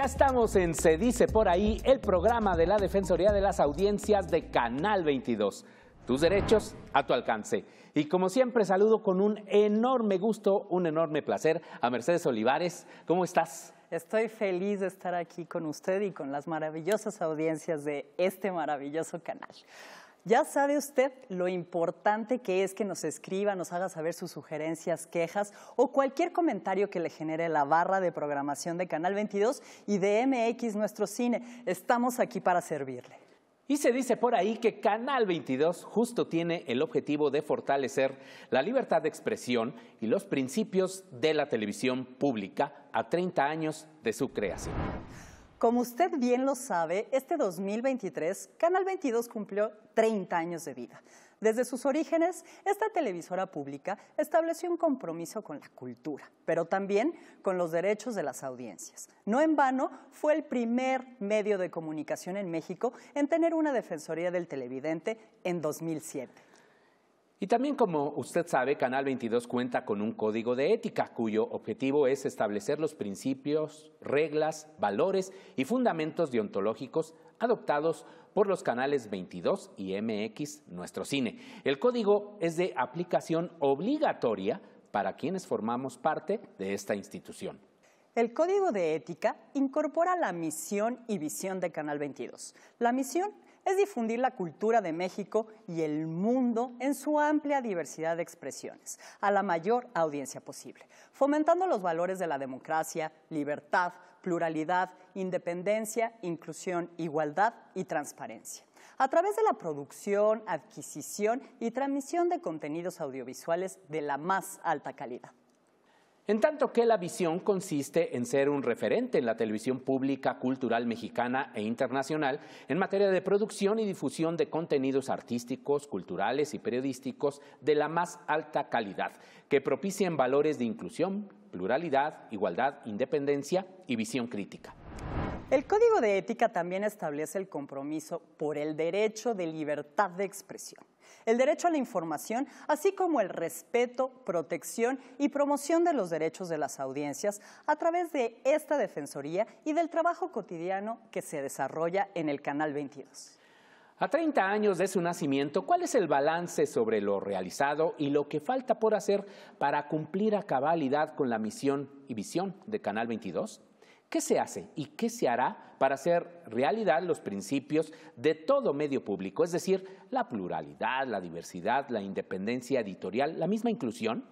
Ya estamos en Se dice por ahí, el programa de la Defensoría de las Audiencias de Canal 22. Tus derechos a tu alcance. Y como siempre saludo con un enorme gusto, un enorme placer a Mercedes Olivares. ¿Cómo estás? Estoy feliz de estar aquí con usted y con las maravillosas audiencias de este maravilloso canal. Ya sabe usted lo importante que es que nos escriba, nos haga saber sus sugerencias, quejas o cualquier comentario que le genere la barra de programación de Canal 22 y de MX Nuestro Cine. Estamos aquí para servirle. Y se dice por ahí que Canal 22 justo tiene el objetivo de fortalecer la libertad de expresión y los principios de la televisión pública a 30 años de su creación. Como usted bien lo sabe, este 2023 Canal 22 cumplió 30 años de vida. Desde sus orígenes, esta televisora pública estableció un compromiso con la cultura, pero también con los derechos de las audiencias. No en vano, fue el primer medio de comunicación en México en tener una Defensoría del Televidente en 2007. Y también, como usted sabe, Canal 22 cuenta con un código de ética cuyo objetivo es establecer los principios, reglas, valores y fundamentos deontológicos adoptados por los canales 22 y MX Nuestro Cine. El código es de aplicación obligatoria para quienes formamos parte de esta institución. El Código de Ética incorpora la misión y visión de Canal 22. La misión es difundir la cultura de México y el mundo en su amplia diversidad de expresiones a la mayor audiencia posible, fomentando los valores de la democracia, libertad, pluralidad, independencia, inclusión, igualdad y transparencia a través de la producción, adquisición y transmisión de contenidos audiovisuales de la más alta calidad en tanto que la visión consiste en ser un referente en la televisión pública, cultural mexicana e internacional en materia de producción y difusión de contenidos artísticos, culturales y periodísticos de la más alta calidad, que propicien valores de inclusión, pluralidad, igualdad, independencia y visión crítica. El Código de Ética también establece el compromiso por el derecho de libertad de expresión el derecho a la información, así como el respeto, protección y promoción de los derechos de las audiencias a través de esta Defensoría y del trabajo cotidiano que se desarrolla en el Canal 22. A 30 años de su nacimiento, ¿cuál es el balance sobre lo realizado y lo que falta por hacer para cumplir a cabalidad con la misión y visión de Canal 22? ¿Qué se hace y qué se hará para hacer realidad los principios de todo medio público, es decir, la pluralidad, la diversidad, la independencia editorial, la misma inclusión?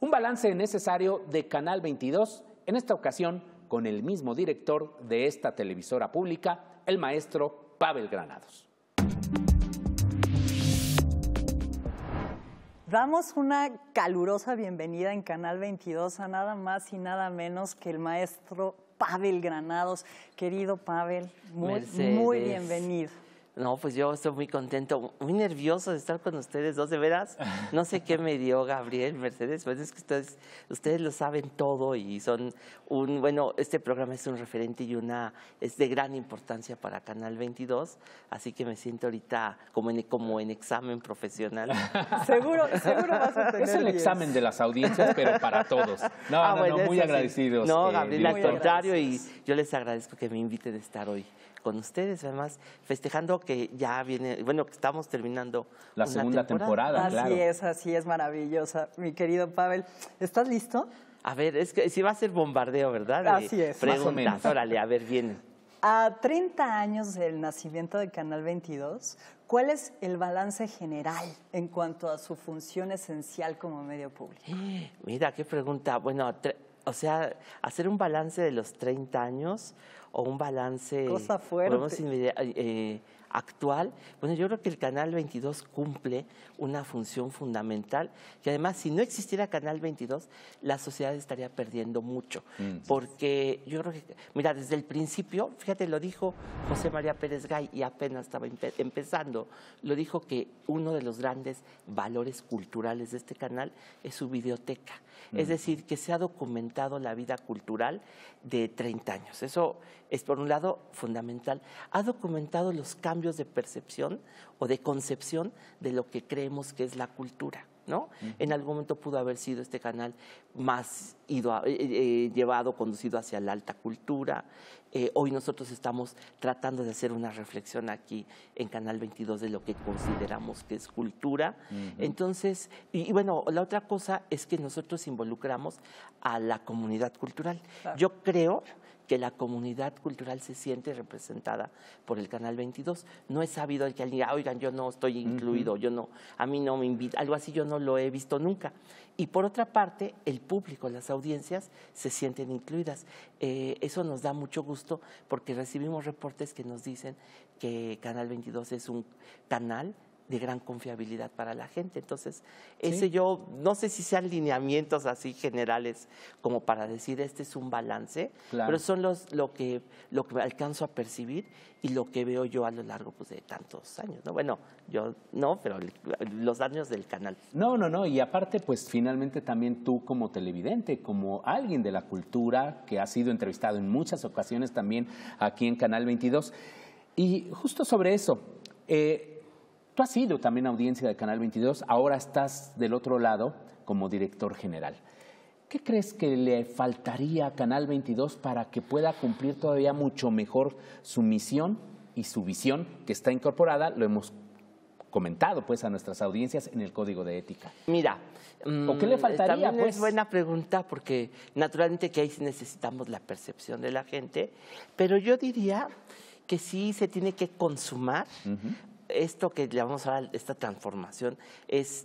Un balance necesario de Canal 22, en esta ocasión con el mismo director de esta televisora pública, el maestro Pavel Granados. Damos una calurosa bienvenida en Canal 22 a nada más y nada menos que el maestro Pavel Granados. Querido Pavel, muy, muy bienvenido. No, pues yo estoy muy contento, muy nervioso de estar con ustedes dos, de veras. No sé qué me dio Gabriel, Mercedes, pues es que ustedes, ustedes lo saben todo y son un, bueno, este programa es un referente y una, es de gran importancia para Canal 22, así que me siento ahorita como en, como en examen profesional. seguro, seguro vas a tener. Es el examen de las audiencias, pero para todos. Ah, no, bueno, no muy agradecidos. No, eh, Gabriel, al contrario, y yo les agradezco que me inviten a estar hoy con ustedes, además, festejando que ya viene, bueno, que estamos terminando la segunda temporada. claro. así es, así es, maravillosa. Mi querido Pavel, ¿estás listo? A ver, es que si va a ser bombardeo, ¿verdad? Así es. órale, a ver, viene. A 30 años del nacimiento de Canal 22, ¿cuál es el balance general en cuanto a su función esencial como medio público? Eh, mira, qué pregunta. Bueno, o sea, hacer un balance de los 30 años, o un balance. Cosa fuerte. Podemos eh, actual, bueno, yo creo que el Canal 22 cumple una función fundamental y además si no existiera Canal 22, la sociedad estaría perdiendo mucho, mm, porque yo creo que, mira, desde el principio, fíjate, lo dijo José María Pérez Gay y apenas estaba empezando, lo dijo que uno de los grandes valores culturales de este canal es su videoteca, mm. es decir, que se ha documentado la vida cultural de 30 años, eso es por un lado fundamental, ha documentado los cambios de percepción o de concepción de lo que creemos que es la cultura. ¿No? En algún momento pudo haber sido este canal más ido eh, eh, llevado, conducido hacia la alta cultura. Eh, hoy nosotros estamos tratando de hacer una reflexión aquí en Canal 22 de lo que consideramos que es cultura. Entonces, y, bueno, la otra cosa es que nosotros involucramos a la comunidad cultural. Yo creo que la comunidad cultural se siente representada por el Canal 22. No es sabido que alguien diga, oigan, yo no estoy incluido, yo no, a mí no me invitan, algo así yo no lo he visto nunca. Y por otra parte, el público, las audiencias se sienten incluidas. Eh, eso nos da mucho gusto porque recibimos reportes que nos dicen que Canal 22 es un canal de gran confiabilidad para la gente. Entonces, ese yo, no sé si sean lineamientos así generales como para decir este es un balance, pero son los, lo, que, lo que alcanzo a percibir y lo que veo yo a lo largo pues, de tantos años. ¿no? Bueno, yo no, pero los años del canal. No, no, no, y aparte, pues finalmente también tú como televidente, como alguien de la cultura que ha sido entrevistado en muchas ocasiones también aquí en Canal 22, y justo sobre eso, eh, Tú has sido también audiencia de Canal 22, ahora estás del otro lado como director general. ¿Qué crees que le faltaría a Canal 22 para que pueda cumplir todavía mucho mejor su misión y su visión que está incorporada? Lo hemos comentado pues a nuestras audiencias en el código de ética. Mira, ¿o qué le mm, faltaría? es pues? buena pregunta porque naturalmente que ahí necesitamos la percepción de la gente, pero yo diría que sí se tiene que consumar esto que le a ahora esta transformación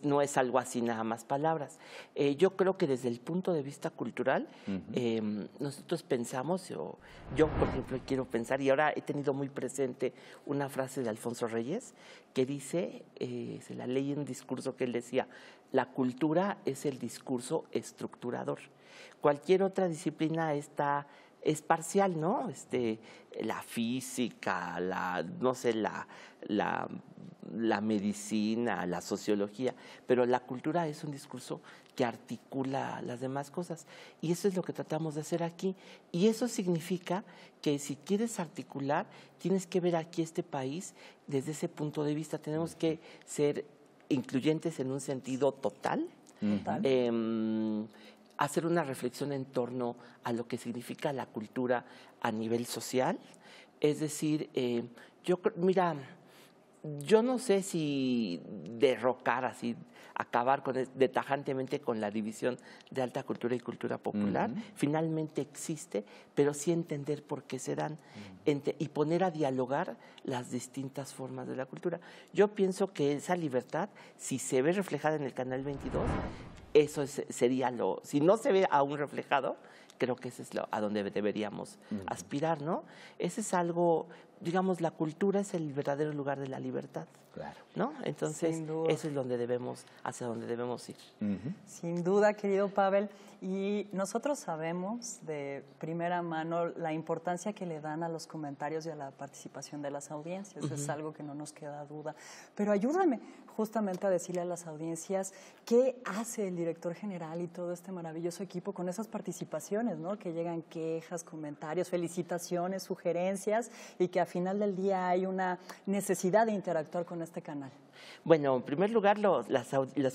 no es algo así nada más palabras. Eh, yo creo que desde el punto de vista cultural, em, nosotros pensamos, o yo por ejemplo quiero pensar, y ahora he tenido muy presente una frase de Alfonso Reyes que dice, eh, se la ley en un discurso que él decía, la cultura es el discurso estructurador. Cualquier otra disciplina está es parcial, ¿no? Este, la física, la, no sé, la, la, medicina, la sociología, pero la cultura es un discurso que articula las demás cosas. Y eso es lo que tratamos de hacer aquí. Y eso significa que si quieres articular, tienes que ver aquí este país desde ese punto de vista. Tenemos que ser incluyentes en un sentido total. Em, hacer una reflexión en torno a lo que significa la cultura a nivel social. Es decir, eh, yo mira, yo no sé si derrocar así, acabar con, e, de con la división de alta cultura y cultura popular. Finalmente existe, pero sí entender por qué se dan y poner a dialogar las distintas formas de la cultura. Yo pienso que esa libertad, si se ve reflejada en el Canal 22, eso sería lo, si no se ve aún reflejado, creo que ese es lo, a donde deberíamos aspirar, ¿no? Ese es algo, digamos, la cultura es el verdadero lugar de la libertad. ¿No? Entonces, eso es donde debemos, hacia donde debemos ir. Sin duda, querido Pavel. Y nosotros sabemos de primera mano la importancia que le dan a los comentarios y a la participación de las audiencias. Es algo que no nos queda duda. Pero ayúdame justamente a decirle a las audiencias qué hace el director general y todo este maravilloso equipo con esas participaciones, ¿no? Que llegan quejas, comentarios, felicitaciones, sugerencias y que al final del día hay una necesidad de interactuar con este canal? Bueno, en primer lugar, los,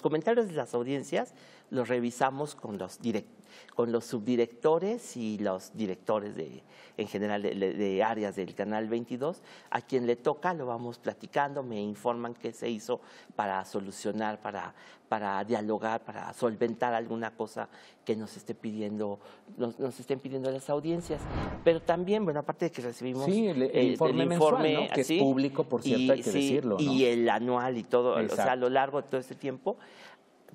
comentarios de las audiencias los revisamos con los directos con los subdirectores y los directores de, en general de, áreas del Canal 22. A quien le toca lo vamos platicando, me informan qué se hizo para solucionar, para, para dialogar, para solventar alguna cosa que nos esté pidiendo, nos, estén pidiendo las audiencias. Pero también, bueno, aparte de que recibimos el, informe, mensual, que es público, por cierto, hay que decirlo. Y el anual y todo, o sea, a lo largo de todo este tiempo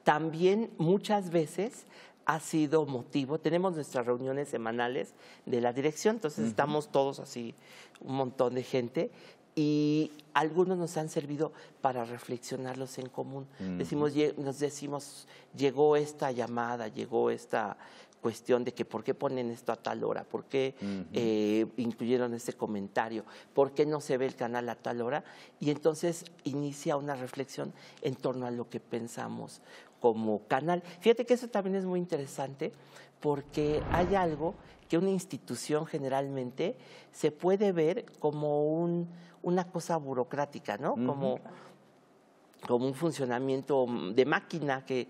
también muchas veces ha sido motivo. Tenemos nuestras reuniones semanales de la dirección, entonces estamos todos así, un montón de gente, y algunos nos han servido para reflexionarlos en común. Decimos, nos decimos, llegó esta llamada, llegó esta cuestión de que por qué ponen esto a tal hora, por qué eh, incluyeron este comentario, por qué no se ve el canal a tal hora. Y entonces inicia una reflexión en torno a lo que pensamos, como canal. Fíjate que eso también es muy interesante porque hay algo que una institución generalmente se puede ver como un, una cosa burocrática, ¿no? como un funcionamiento de máquina que,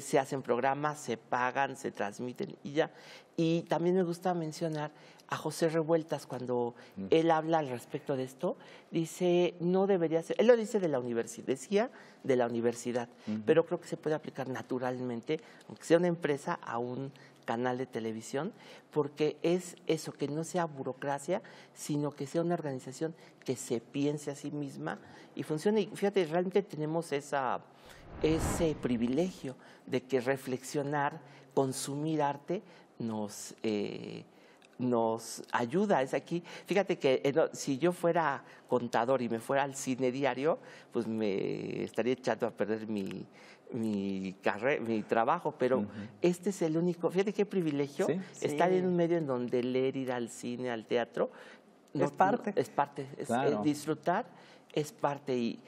se hacen programas, se pagan, se transmiten y ya. Y también me gusta mencionar a José Revueltas cuando mm. él habla al respecto de esto, dice, no debería ser, él lo dice de la universidad, decía de la universidad, pero creo que se puede aplicar naturalmente, aunque sea una empresa, a un canal de televisión, porque es eso, que no sea burocracia, sino que sea una organización que se piense a sí misma y funcione. Y fíjate, realmente tenemos esa ese privilegio de que reflexionar, consumir arte nos, eh, nos ayuda. Es aquí, fíjate que eh, si yo fuera contador y me fuera al cine diario, pues me estaría echando a perder mi, mi trabajo, pero este es el único, fíjate qué privilegio estar en un medio en donde leer, ir al cine, al teatro. es parte. es parte, es disfrutar es parte y,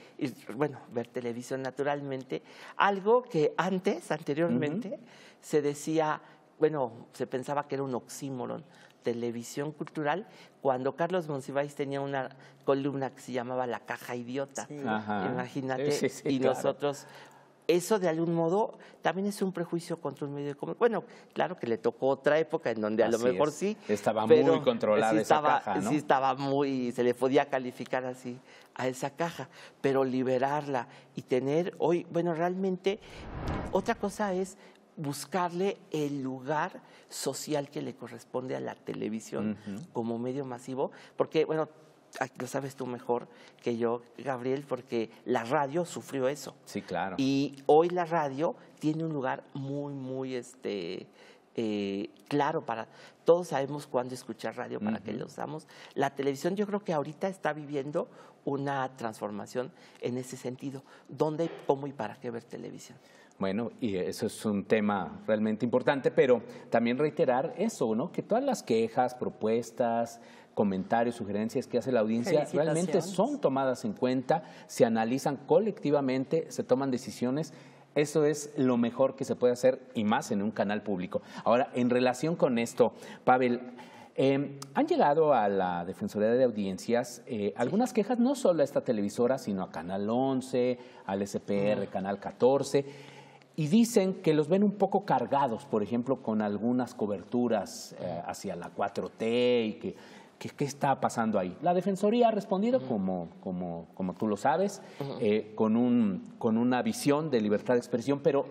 bueno, ver televisión naturalmente, algo que antes, anteriormente, se decía, bueno, se pensaba que era un oxímoron, televisión cultural, cuando Carlos Monsiváis tenía una columna que se llamaba La Caja Idiota, imagínate, y nosotros eso de algún modo también es un prejuicio contra un medio de comunicación. Bueno, claro que le tocó otra época en donde a lo mejor sí. Estaba muy controlada esa caja, Sí estaba muy, se le podía calificar así a esa caja, pero liberarla y tener hoy, bueno, realmente otra cosa es buscarle el lugar social que le corresponde a la televisión como medio masivo, porque, bueno, ah, lo sabes tú mejor que yo, Gabriel, porque la radio sufrió eso. Sí, claro. Y hoy la radio tiene un lugar muy, muy este, eh, claro para todos sabemos cuándo escuchar radio para qué lo usamos la televisión yo creo que ahorita está viviendo una transformación en ese sentido dónde cómo y para qué ver televisión bueno, y eso es un tema realmente importante, pero también reiterar eso, ¿no? Que todas las quejas, propuestas, comentarios, sugerencias que hace la audiencia realmente son tomadas en cuenta, se analizan colectivamente, se toman decisiones eso es lo mejor que se puede hacer y más en un canal público. Ahora, en relación con esto, Pavel, em, han llegado a la Defensoría de Audiencias eh, algunas quejas, no solo a esta televisora, sino a Canal 11, al SPR, Canal 14, y dicen que los ven un poco cargados, por ejemplo, con algunas coberturas eh, hacia la 4T y que ¿Qué, está pasando ahí? La Defensoría ha respondido, como, tú lo sabes, eh, con, una visión de libertad de expresión, pero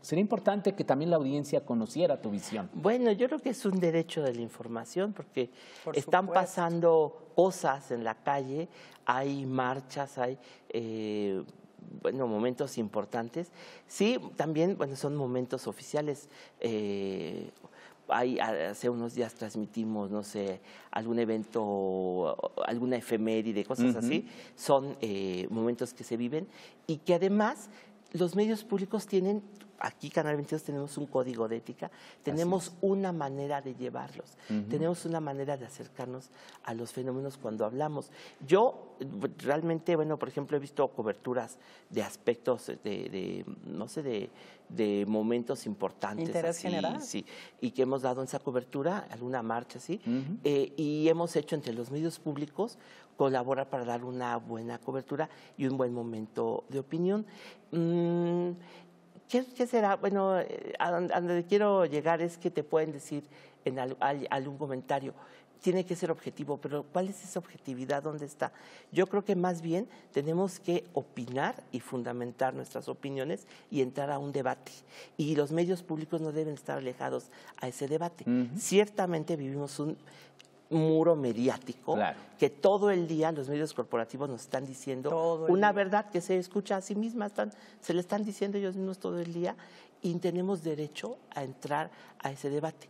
sería importante que también la audiencia conociera tu visión. Bueno, yo creo que es un derecho de la información, porque están pasando cosas en la calle, hay marchas, hay... Eh, bueno, momentos importantes. Sí, también, bueno, son momentos oficiales. Eh, hace unos días transmitimos, no sé, algún evento, alguna efeméride, cosas así. Son eh, momentos que se viven y que además los medios públicos tienen aquí Canal 22 tenemos un código de ética, tenemos una manera de llevarlos, tenemos una manera de acercarnos a los fenómenos cuando hablamos. Yo realmente, bueno, por ejemplo, he visto coberturas de aspectos de, no sé, de, momentos importantes. Interés así, Sí, y que hemos dado esa cobertura, alguna marcha ¿sí? Eh, y hemos hecho entre los medios públicos colaborar para dar una buena cobertura y un buen momento de opinión. Mm, ¿qué, será? Bueno, eh, a donde, quiero llegar es que te pueden decir en algún comentario, tiene que ser objetivo, pero ¿cuál es esa objetividad? ¿Dónde está? Yo creo que más bien tenemos que opinar y fundamentar nuestras opiniones y entrar a un debate. Y los medios públicos no deben estar alejados a ese debate. Ciertamente vivimos un muro mediático que todo el día los medios corporativos nos están diciendo una verdad que se escucha a sí misma, se le están diciendo ellos mismos todo el día y tenemos derecho a entrar a ese debate.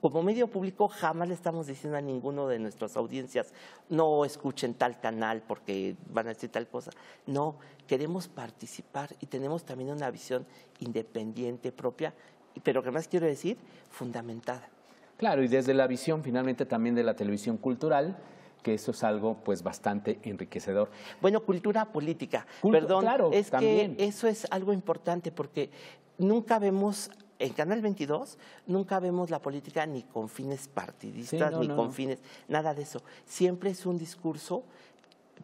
Como medio público jamás le estamos diciendo a ninguno de nuestras audiencias, no escuchen tal canal porque van a decir tal cosa. No, queremos participar y tenemos también una visión independiente propia, pero que más quiero decir, fundamentada. Claro, y desde la visión finalmente también de la televisión cultural, que eso es algo pues bastante enriquecedor. Bueno, cultura política. Perdón, es que eso es algo importante porque nunca vemos en Canal 22 nunca vemos la política ni con fines partidistas, ni con fines, nada de eso. Siempre es un discurso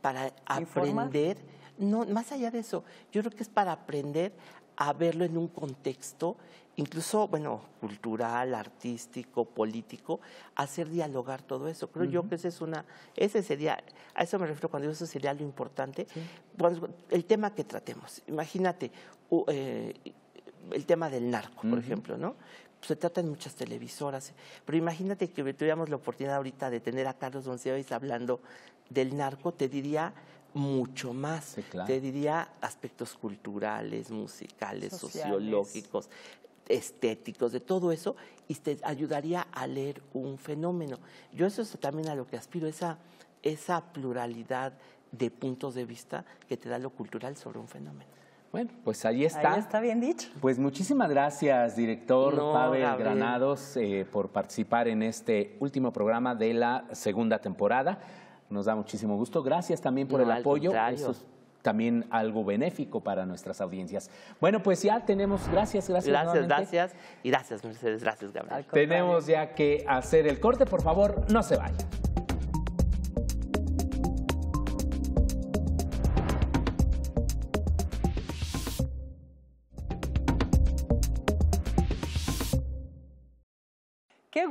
para aprender, no, más allá de eso, yo creo que es para aprender a verlo en un contexto incluso, bueno, cultural, artístico, político, hacer dialogar todo eso. Creo yo que ese es una, ese sería, a eso me refiero cuando digo eso sería lo importante. el tema que tratemos, imagínate, eh, el tema del narco, por ejemplo, ¿no? se trata en muchas televisoras. Pero imagínate que tuviéramos la oportunidad ahorita de tener a Carlos González hablando del narco, te diría mucho más. Te diría aspectos culturales, musicales, sociológicos, estéticos, de todo eso, y te ayudaría a leer un fenómeno. Yo eso es también a lo que aspiro, esa, esa pluralidad de puntos de vista que te da lo cultural sobre un fenómeno. Bueno, pues ahí está. Ahí está bien dicho. Pues muchísimas gracias, director Pavel Granados, eh, por participar en este último programa de la segunda temporada. Nos da muchísimo gusto. Gracias también por el apoyo también algo benéfico para nuestras audiencias. Bueno, pues ya tenemos, gracias, gracias. Gracias, gracias y gracias, Mercedes, gracias, Gabriel. Tenemos ya que hacer el corte, por favor, no se vayan.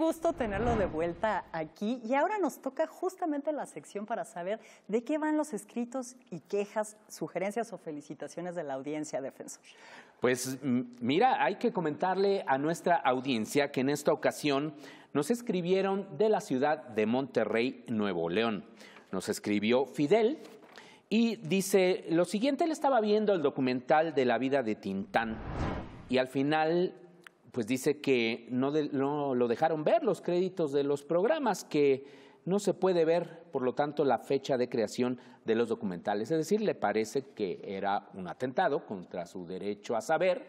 gusto tenerlo de vuelta aquí y ahora nos toca justamente la sección para saber de qué van los escritos y quejas, sugerencias o felicitaciones de la audiencia, defensor. Pues mira, hay que comentarle a nuestra audiencia que en esta ocasión nos escribieron de la ciudad de Monterrey, Nuevo León. Nos escribió Fidel, y dice lo siguiente, él estaba viendo el documental de la vida de Tintán y al final pues dice que no, lo dejaron ver los créditos de los programas, que no se puede ver, por lo tanto, la fecha de creación de los documentales. Es decir, le parece que era un atentado contra su derecho a saber,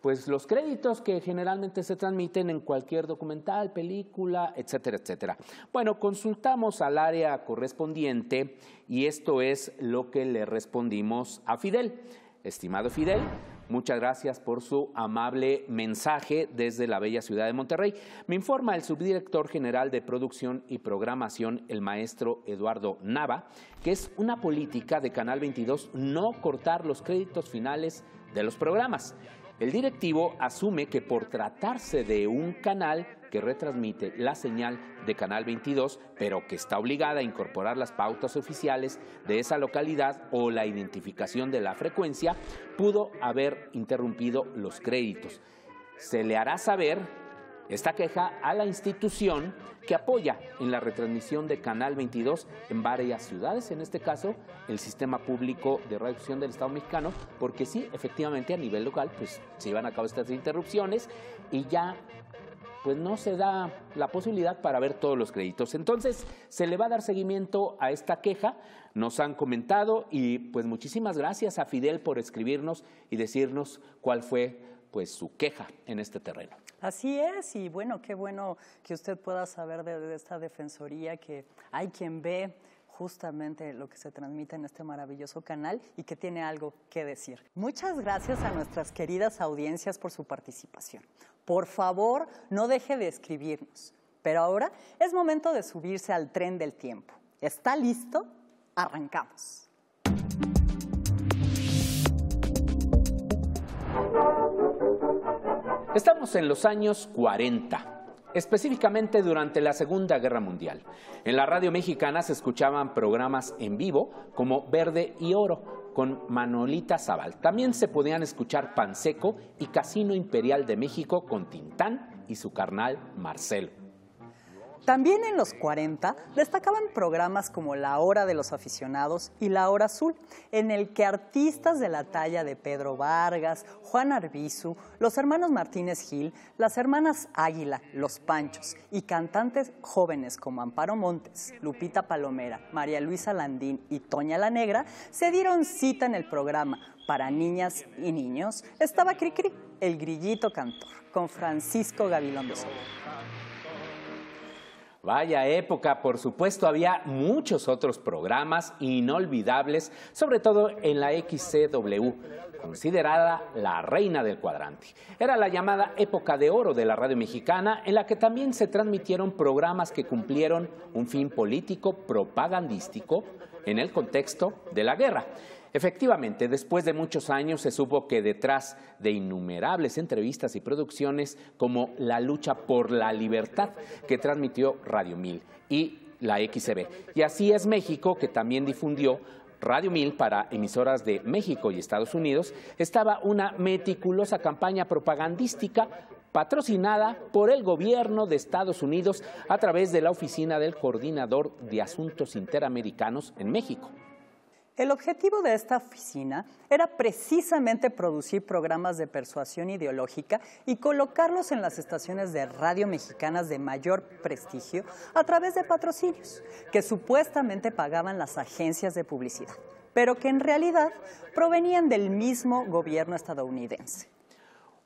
pues los créditos que generalmente se transmiten en cualquier documental, película, etcétera, etcétera. Bueno, consultamos al área correspondiente y esto es lo que le respondimos a Fidel. Estimado Fidel, Muchas gracias por su amable mensaje desde la bella ciudad de Monterrey. Me informa el subdirector general de producción y programación, el maestro Eduardo Nava, que es una política de Canal 22 no cortar los créditos finales de los programas. El directivo asume que por tratarse de un canal que retransmite la señal de Canal 22, pero que está obligada a incorporar las pautas oficiales de esa localidad o la identificación de la frecuencia, pudo haber interrumpido los créditos. Se le hará saber esta queja a la institución que apoya en la retransmisión de Canal 22 en varias ciudades, en este caso el sistema público de radiodifusión del Estado mexicano, porque sí, efectivamente a nivel local pues, se iban a cabo estas interrupciones y ya pues no se da la posibilidad para ver todos los créditos. Entonces, se le va a dar seguimiento a esta queja, nos han comentado y pues muchísimas gracias a Fidel por escribirnos y decirnos cuál fue pues su queja en este terreno. Así es, y bueno, qué bueno que usted pueda saber de, de esta defensoría que hay quien ve justamente lo que se transmite en este maravilloso canal y que tiene algo que decir. Muchas gracias a nuestras queridas audiencias por su participación. Por favor, no deje de escribirnos. Pero ahora es momento de subirse al tren del tiempo. ¿Está listo? Arrancamos. Estamos en los años 40 específicamente durante la Segunda Guerra Mundial. En la radio mexicana se escuchaban programas en vivo como Verde y Oro, con Manolita Zaval. También se podían escuchar Panseco y Casino Imperial de México con Tintán y su carnal Marcelo. También en los 40 destacaban programas como La Hora de los Aficionados y La Hora Azul, en el que artistas de la talla de Pedro Vargas, Juan Arbizu, los hermanos Martínez Gil, las hermanas Águila, Los Panchos y cantantes jóvenes como Amparo Montes, Lupita Palomera, María Luisa Landín y Toña la Negra se dieron cita en el programa para niñas y niños. Estaba Cricri, el grillito cantor, con Francisco de Soler. Vaya época, por supuesto, había muchos otros programas inolvidables, sobre todo en la XCW, considerada la reina del cuadrante. Era la llamada época de oro de la radio mexicana, en la que también se transmitieron programas que cumplieron un fin político propagandístico en el contexto de la guerra. Efectivamente, después de muchos años se supo que detrás de innumerables entrevistas y producciones como La lucha por la libertad que transmitió Radio 1000 y la XB. Y así es México, que también difundió Radio 1000 para emisoras de México y Estados Unidos, estaba una meticulosa campaña propagandística patrocinada por el gobierno de Estados Unidos a través de la oficina del coordinador de asuntos interamericanos en México. El objetivo de esta oficina era precisamente producir programas de persuasión ideológica y colocarlos en las estaciones de radio mexicanas de mayor prestigio a través de patrocinios que supuestamente pagaban las agencias de publicidad, pero que en realidad provenían del mismo gobierno estadounidense.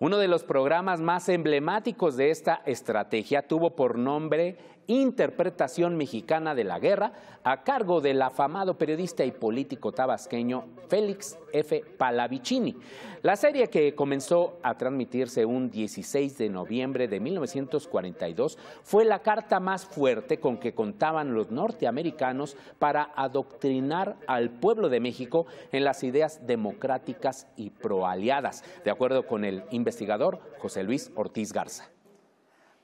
Uno de los programas más emblemáticos de esta estrategia tuvo por nombre Interpretación Mexicana de la Guerra, a cargo del afamado periodista y político tabasqueño Félix F. Palavicini. La serie que comenzó a transmitirse un 16 de noviembre de 1942 fue la carta más fuerte con que contaban los norteamericanos para adoctrinar al pueblo de México en las ideas democráticas y proaliadas, de acuerdo con el investigador José Luis Ortiz Garza.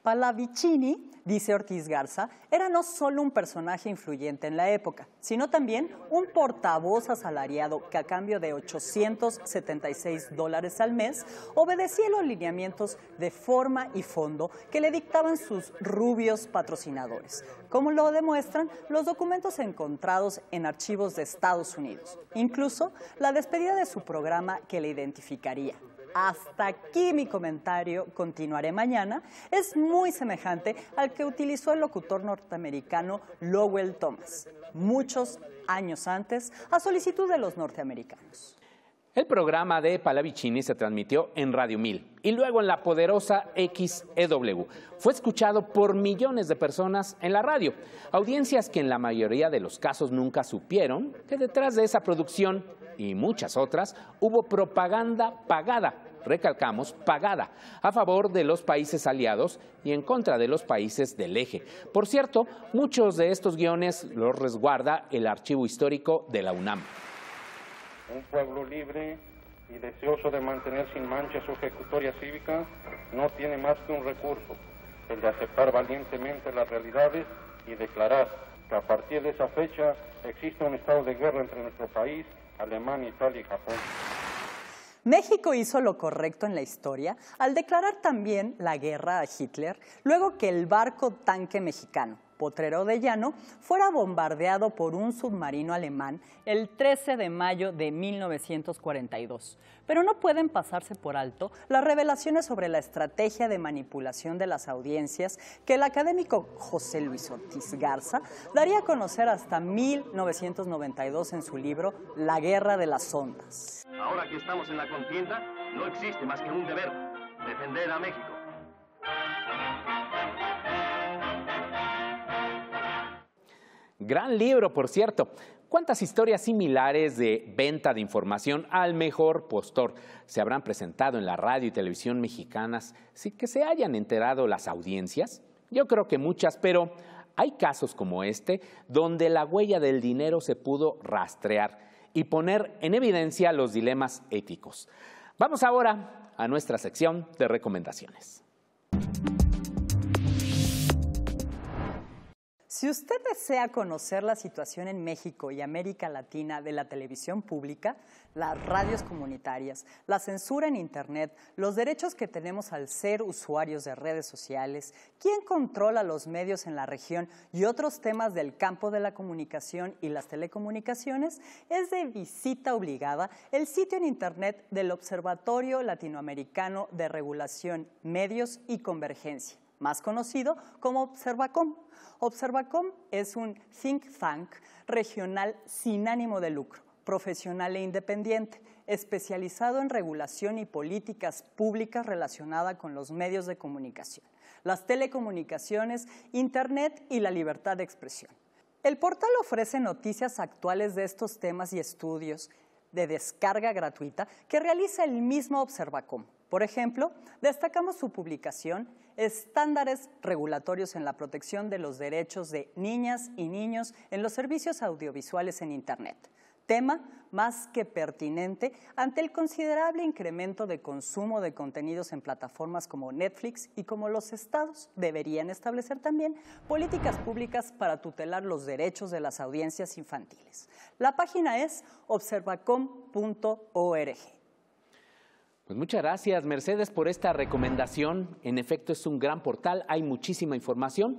Palavicini, dice Ortiz Garza, era no solo un personaje influyente en la época, sino también un portavoz asalariado que a cambio de 876 dólares al mes obedecía los lineamientos de forma y fondo que le dictaban sus rubios patrocinadores, como lo demuestran los documentos encontrados en archivos de Estados Unidos, incluso la despedida de su programa que le identificaría, hasta aquí mi comentario, continuaré mañana, es muy semejante al que utilizó el locutor norteamericano Lowell Thomas, muchos años antes, a solicitud de los norteamericanos. El programa de Palavicini se transmitió en Radio 1000 y luego en la poderosa XEW. Fue escuchado por millones de personas en la radio, audiencias que en la mayoría de los casos nunca supieron que detrás de esa producción y muchas otras, hubo propaganda pagada, recalcamos, pagada, a favor de los países aliados y en contra de los países del eje. Por cierto, muchos de estos guiones los resguarda el archivo histórico de la UNAM. Un pueblo libre y deseoso de mantener sin mancha su ejecutoria cívica no tiene más que un recurso, el de aceptar valientemente las realidades y declarar que a partir de esa fecha existe un estado de guerra entre nuestro país Alemania, Italia y Japón. México hizo lo correcto en la historia al declarar también la guerra a Hitler luego que el barco tanque mexicano, Potrero de Llano, fuera bombardeado por un submarino alemán el 13 de mayo de 1942. Pero no pueden pasarse por alto las revelaciones sobre la estrategia de manipulación de las audiencias que el académico José Luis Ortiz Garza daría a conocer hasta 1992 en su libro La Guerra de las Ondas. Ahora que estamos en la contienda, no existe más que un deber, defender a México. Gran libro, por cierto. ¿Cuántas historias similares de venta de información al mejor postor se habrán presentado en la radio y televisión mexicanas sin que se hayan enterado las audiencias? Yo creo que muchas, pero hay casos como este donde la huella del dinero se pudo rastrear y poner en evidencia los dilemas éticos. Vamos ahora a nuestra sección de recomendaciones. Si usted desea conocer la situación en México y América Latina de la televisión pública, las radios comunitarias, la censura en Internet, los derechos que tenemos al ser usuarios de redes sociales, quién controla los medios en la región y otros temas del campo de la comunicación y las telecomunicaciones, es de visita obligada el sitio en Internet del Observatorio Latinoamericano de Regulación, Medios y Convergencia más conocido como Observacom. Observacom es un think tank regional sin ánimo de lucro, profesional e independiente, especializado en regulación y políticas públicas relacionadas con los medios de comunicación, las telecomunicaciones, Internet y la libertad de expresión. El portal ofrece noticias actuales de estos temas y estudios de descarga gratuita que realiza el mismo Observacom por ejemplo, destacamos su publicación Estándares regulatorios en la protección de los derechos de niñas y niños en los servicios audiovisuales en Internet, tema más que pertinente ante el considerable incremento de consumo de contenidos en plataformas como Netflix y como los estados deberían establecer también políticas públicas para tutelar los derechos de las audiencias infantiles. La página es observacom.org. Pues muchas gracias, Mercedes, por esta recomendación. En efecto, es un gran portal, hay muchísima información.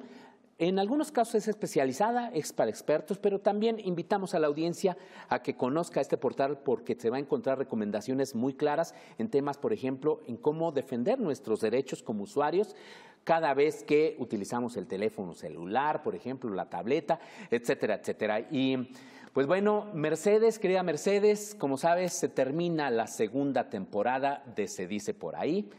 En algunos casos es especializada, es para expertos, pero también invitamos a la audiencia a que conozca este portal porque se va a encontrar recomendaciones muy claras en temas, por ejemplo, en cómo defender nuestros derechos como usuarios cada vez que utilizamos el teléfono celular, por ejemplo, la tableta, etcétera, etcétera. Y pues bueno, Mercedes, querida Mercedes, como sabes, se termina la segunda temporada de Se dice por ahí.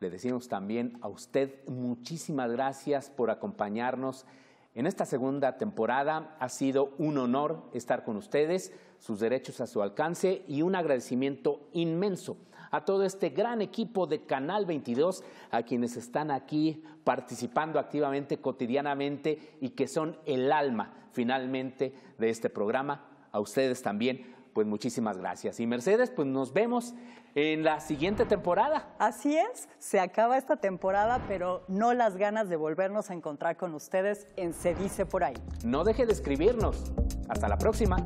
Le decimos también a usted muchísimas gracias por acompañarnos. En esta segunda temporada ha sido un honor estar con ustedes, sus derechos a su alcance y un agradecimiento inmenso a todo este gran equipo de Canal 22, a quienes están aquí participando activamente, cotidianamente y que son el alma finalmente de este programa. A ustedes también, pues muchísimas gracias. Y Mercedes, pues nos vemos en la siguiente temporada. Así es, se acaba esta temporada, pero no las ganas de volvernos a encontrar con ustedes en Se Dice Por Ahí. No deje de escribirnos. Hasta la próxima.